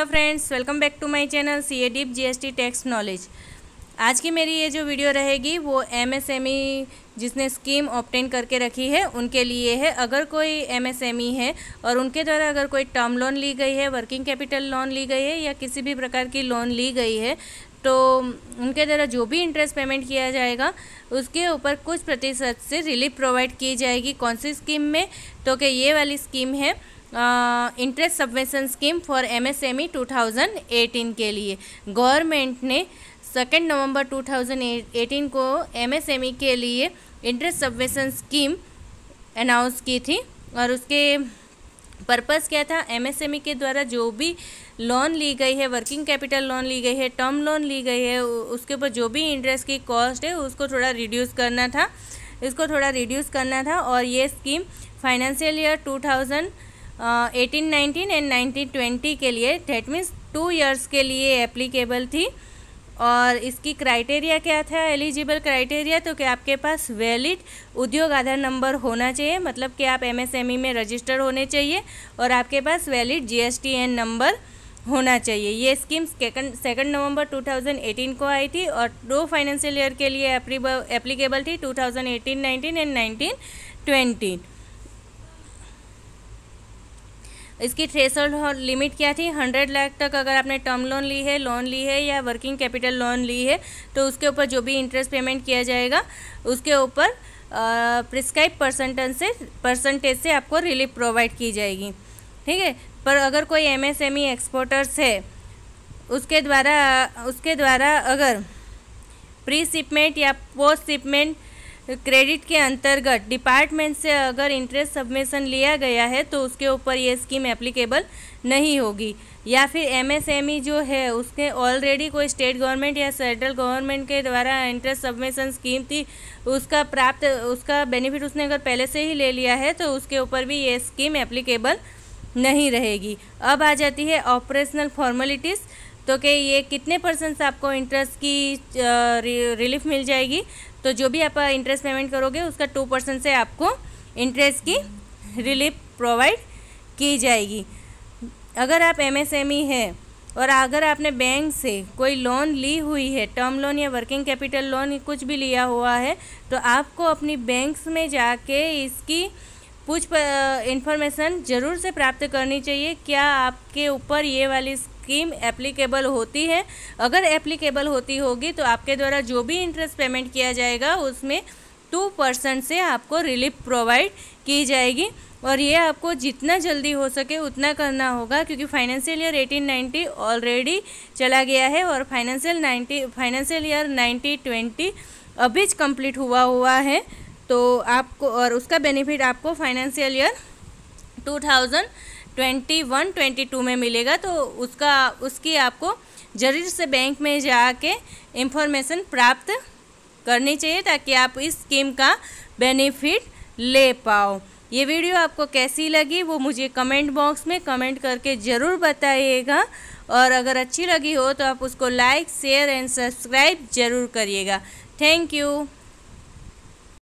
नमस्कार friends welcome back to my channel C A Deepti tax knowledge आज की मेरी ये जो वीडियो रहेगी वो एमएसएमई जिसने स्कीम ऑप्टेन करके रखी है उनके लिए है अगर कोई एमएसएमई है और उनके द्वारा अगर कोई टर्म लोन ली गई है वर्किंग कैपिटल लोन ली गई है या किसी भी प्रकार की लोन ली गई है तो उनके द्वारा जो भी इंटरेस्ट पेमेंट किया जाएगा उसके ऊपर कुछ प्रतिशत से रिलीफ प्रोवाइड की जाएगी कौन सी स्कीम में तो क्या ये वाली स्कीम है interest subvention scheme for MSME 2018 के लिए गवर्नमेंट ने सेकेंड नवंबर 2018 को एमएसएमई e के लिए इंटरेस्ट सबवेंशन स्कीम अनाउंस की थी और उसके पर्पस क्या था एमएसएमई e के द्वारा जो भी लोन ली गई है वर्किंग कैपिटल लोन ली गई है टर्म लोन ली गई है उसके ऊपर जो भी इंटरेस्ट की कॉस्ट है उसको थोड़ा रिड्यूस करना था इसको थोड़ा रिड्यूस करना था और ये scheme financial year two thousand eighteen nineteen and nineteen twenty के लिए डेट मीन्स टू ईयर्स के लिए एप्लीकेबल थी और इसकी क्राइटेरिया क्या था एलिजिबल क्राइटेरिया तो कि आपके पास वैलिड उद्योग आधार नंबर होना चाहिए मतलब कि आप एमएसएमई e में रजिस्टर होने चाहिए और आपके पास वैलिड जीएसटीएन नंबर होना चाहिए ये स्कीम सेकंड सेकंड नवंबर 2018 को आई थी और दो फाइनेंशियल ईयर के लिए एप्लीकेबल थी 2018-19 एंड 19-20 इसकी थ्रेसोल्ड लिमिट क्या थी हंड्रेड लाख तक अगर आपने टर्म लोन ली है लोन ली है या वर्किंग कैपिटल लोन ली है तो उसके ऊपर जो भी इंटरेस्ट पेमेंट किया जाएगा उसके ऊपर प्रिस्क्राइब परसेंटेज से परसेंटेज से आपको रिलीफ प्रोवाइड की जाएगी ठीक है पर अगर कोई एमएसएमई एक्सपोर्टर्स e है उसके द्वारा उसके द्वारा अगर प्री शिपमेंट या पोस्ट शिपमेंट क्रेडिट के अंतर्गत डिपार्टमेंट से अगर इंटरेस्ट सबमिशन लिया गया है तो उसके ऊपर ये स्कीम एप्लीकेबल नहीं होगी या फिर एमएसएमई e जो है उसके ऑलरेडी कोई स्टेट गवर्नमेंट या सेंट्रल गवर्नमेंट के द्वारा इंटरेस्ट सबमिशन स्कीम थी उसका प्राप्त उसका बेनिफिट उसने अगर पहले से ही ले लिया है तो उसके ऊपर भी ये स्कीम एप्लीकेबल नहीं रहेगी अब आ जाती है ऑपरेशनल फॉर्मेलिटीज़ तो कि ये कितने परसेंट आपको इंटरेस्ट की रिलीफ मिल जाएगी तो जो भी आप इंटरेस्ट uh, पेमेंट करोगे उसका टू परसेंट से आपको इंटरेस्ट की रिलीफ प्रोवाइड की जाएगी अगर आप एमएसएमई e है और अगर आपने बैंक से कोई लोन ली हुई है टर्म लोन या वर्किंग कैपिटल लोन कुछ भी लिया हुआ है तो आपको अपनी बैंक्स में जाके इसकी कुछ इन्फॉर्मेशन ज़रूर से प्राप्त करनी चाहिए क्या आपके ऊपर ये वाली स्कीम एप्लीकेबल होती है अगर एप्लीकेबल होती होगी तो आपके द्वारा जो भी इंटरेस्ट पेमेंट किया जाएगा उसमें टू परसेंट से आपको रिलीफ प्रोवाइड की जाएगी और ये आपको जितना जल्दी हो सके उतना करना होगा क्योंकि फाइनेंशियल ईयर 1890 ऑलरेडी चला गया है और फाइनेंशियल 90 फाइनेंशियल ईयर ट्वेंटी अभी कंप्लीट हुआ हुआ है तो आपको और उसका बेनिफिट आपको financial year two thousand twenty one twenty two में मिलेगा तो उसका उसकी आपको जरूर से बैंक में जाके इंफॉर्मेशन प्राप्त करनी चाहिए ताकि आप इस स्कीम का बेनिफिट ले पाओ ये वीडियो आपको कैसी लगी वो मुझे कमेंट बॉक्स में कमेंट करके ज़रूर बताइएगा और अगर अच्छी लगी हो तो आप उसको लाइक शेयर एंड सब्सक्राइब ज़रूर करिएगा थैंक यू